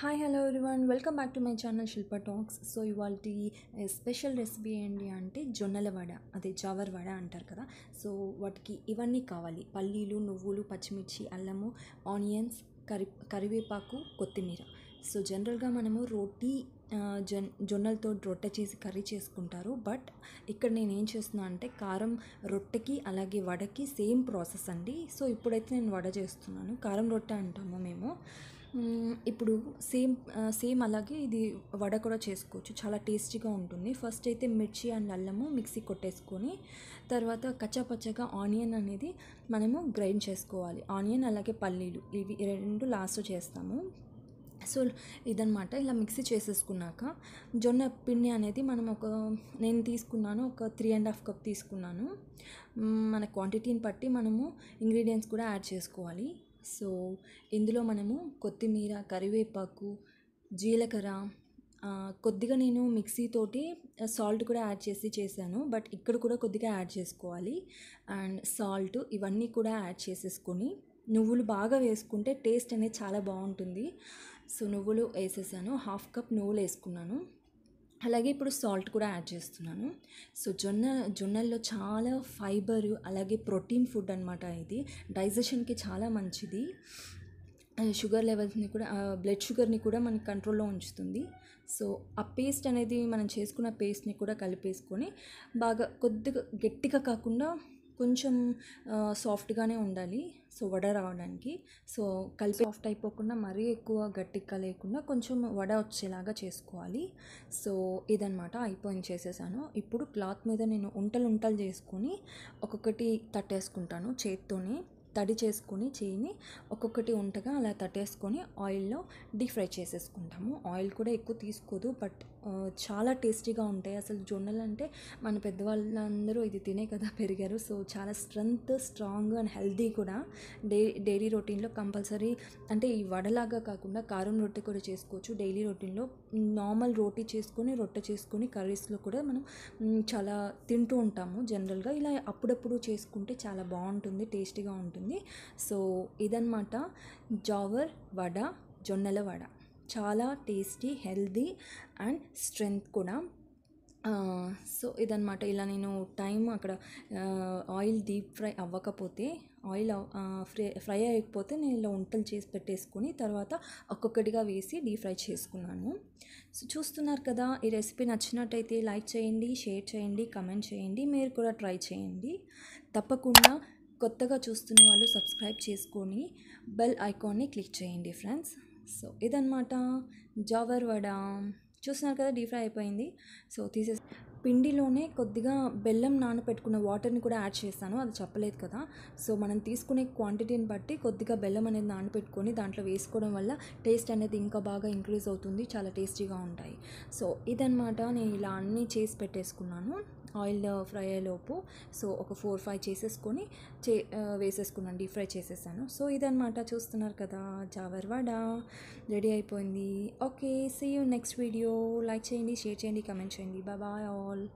hi hello everyone welcome back to my channel Shilpa talks so ఇవాళ special recipe ఏంటి అంటే జొన్నల వడ అదే జావర్ వడ అంటారు కదా సో వాటికి ఇవన్నీ కావాలి పల్లీలు నువ్వులు పచ్చిమిర్చి అల్లము ఆనియన్స్ కరి కరివేపాకు కొత్తిమీర సో జనరల్గా మనము రోటీ జన్ జొన్నలతో రొట్టె చేసి కర్రీ చేసుకుంటారు బట్ ఇక్కడ నేను ఏం చేస్తున్నాను అంటే కారం రొట్టెకి అలాగే వడకి సేమ్ ప్రాసెస్ అండి సో ఇప్పుడైతే నేను వడ చేస్తున్నాను కారం రొట్టె అంటాము మేము ఇప్పుడు సేమ్ సేమ్ అలాగే ఇది వడ కూడా చేసుకోవచ్చు చాలా టేస్టీగా ఉంటుంది ఫస్ట్ అయితే మిర్చి అండ్ అల్లము మిక్సీ కొట్టేసుకొని తర్వాత కచ్చాపచ్చగా ఆనియన్ అనేది మనము గ్రైండ్ చేసుకోవాలి ఆనియన్ అలాగే పల్లీలు ఇవి రెండు లాస్ట్ చేస్తాము సో ఇదనమాట ఇలా మిక్సీ చేసేసుకున్నాక జొన్న పిండి అనేది మనం ఒక నేను తీసుకున్నాను ఒక త్రీ అండ్ హాఫ్ కప్ తీసుకున్నాను మన క్వాంటిటీని బట్టి మనము ఇంగ్రీడియంట్స్ కూడా యాడ్ చేసుకోవాలి సో ఇందులో మనము కొత్తిమీర కరివేపాకు జీలకర్ర కొద్దిగా నేను మిక్సీతోటి సాల్ట్ కూడా యాడ్ చేసి చేశాను బట్ ఇక్కడ కూడా కొద్దిగా యాడ్ చేసుకోవాలి అండ్ సాల్ట్ ఇవన్నీ కూడా యాడ్ చేసేసుకొని నువ్వులు బాగా వేసుకుంటే టేస్ట్ అనేది చాలా బాగుంటుంది సో నువ్వులు వేసేసాను హాఫ్ కప్ నువ్వులు వేసుకున్నాను అలాగే ఇప్పుడు సాల్ట్ కూడా యాడ్ చేస్తున్నాను సో జొన్న జొన్నల్లో చాలా ఫైబర్ అలాగే ప్రోటీన్ ఫుడ్ అనమాట ఇది డైజెషన్కి చాలా మంచిది షుగర్ లెవెల్స్ని కూడా బ్లడ్ షుగర్ని కూడా మనకి కంట్రోల్లో ఉంచుతుంది సో ఆ పేస్ట్ అనేది మనం చేసుకున్న పేస్ట్ని కూడా కలిపేసుకొని బాగా కొద్దిగా గట్టిగా కాకుండా కొంచెం సాఫ్ట్గానే ఉండాలి సో వడ రావడానికి సో కలిపి సాఫ్ట్ అయిపోకుండా మరీ ఎక్కువ గట్టిగా లేకుండా కొంచెం వడ వచ్చేలాగా చేసుకోవాలి సో ఇదనమాట అయిపోయింది చేసేసాను ఇప్పుడు క్లాత్ మీద నేను ఉంటలు ఉంటలు చేసుకొని ఒక్కొక్కటి తట్టేసుకుంటాను చేత్తోనే తడి చేసుకుని చేయిని ఒక్కొక్కటి ఉంటగా అలా తట్టేసుకొని ఆయిల్లో డీప్ ఫ్రై చేసేసుకుంటాము ఆయిల్ కూడా ఎక్కువ తీసుకోదు బట్ చాలా టేస్టీగా ఉంటాయి అసలు జొన్నలు అంటే మన పెద్దవాళ్ళందరూ ఇది తినే కదా పెరిగారు సో చాలా స్ట్రెంగ్త్ స్ట్రాంగ్ అండ్ హెల్దీ కూడా డే డైలీ రొటీన్లో కంపల్సరీ అంటే ఈ వడలాగా కాకుండా కారం రొట్టె కూడా చేసుకోవచ్చు డైలీ రొటీన్లో నార్మల్ రోటీ చేసుకొని రొట్టె చేసుకొని కర్రీస్లో కూడా మనం చాలా తింటూ ఉంటాము జనరల్గా ఇలా అప్పుడప్పుడు చేసుకుంటే చాలా బాగుంటుంది టేస్టీగా ఉంటుంది ఉంటుంది సో ఇదనమాట జావర్ వడ జొన్నల వడ చాలా టేస్టీ హెల్దీ అండ్ స్ట్రెంగ్త్ కూడా సో ఇదనమాట ఇలా నేను టైం అక్కడ ఆయిల్ డీప్ ఫ్రై అవ్వకపోతే ఆయిల్ ఫ్రై ఫ్రై అయ్యకపోతే నేను ఇలా వంటలు చేసి పెట్టేసుకొని తర్వాత ఒక్కొక్కటిగా వేసి డీప్ ఫ్రై చేసుకున్నాను సో చూస్తున్నారు కదా ఈ రెసిపీ నచ్చినట్టయితే లైక్ చేయండి షేర్ చేయండి కమెంట్ చేయండి మీరు కూడా ట్రై చేయండి తప్పకుండా కొత్తగా చూస్తున్న వాళ్ళు సబ్స్క్రైబ్ చేసుకొని బెల్ ఐకాన్ని క్లిక్ చేయండి ఫ్రెండ్స్ సో ఇదనమాట జావర్ వడ చూస్తున్నారు కదా డీఫ్రై ఫ్రై అయిపోయింది సో తీసే పిండిలోనే కొద్దిగా బెల్లం నానపెట్టుకున్న వాటర్ని కూడా యాడ్ చేస్తాను అది చెప్పలేదు కదా సో మనం తీసుకునే క్వాంటిటీని బట్టి కొద్దిగా బెల్లం అనేది నానపెట్టుకొని దాంట్లో వేసుకోవడం వల్ల టేస్ట్ అనేది ఇంకా బాగా ఇంక్రీజ్ అవుతుంది చాలా టేస్టీగా ఉంటాయి సో ఇదనమాట నేను ఇలా అన్నీ చేసి పెట్టేసుకున్నాను ఆయిల్ ఫ్రై అయ్యేలోపు సో ఒక ఫోర్ ఫైవ్ చేసేసుకొని చే వేసేసుకున్నాను డీప్ ఫ్రై చేసేసాను సో ఇదనమాట చూస్తున్నారు కదా జావర్ రెడీ అయిపోయింది okay see you next video like చేయండి షేర్ చేయండి కమెంట్ చేయండి బాయ్ ఆల్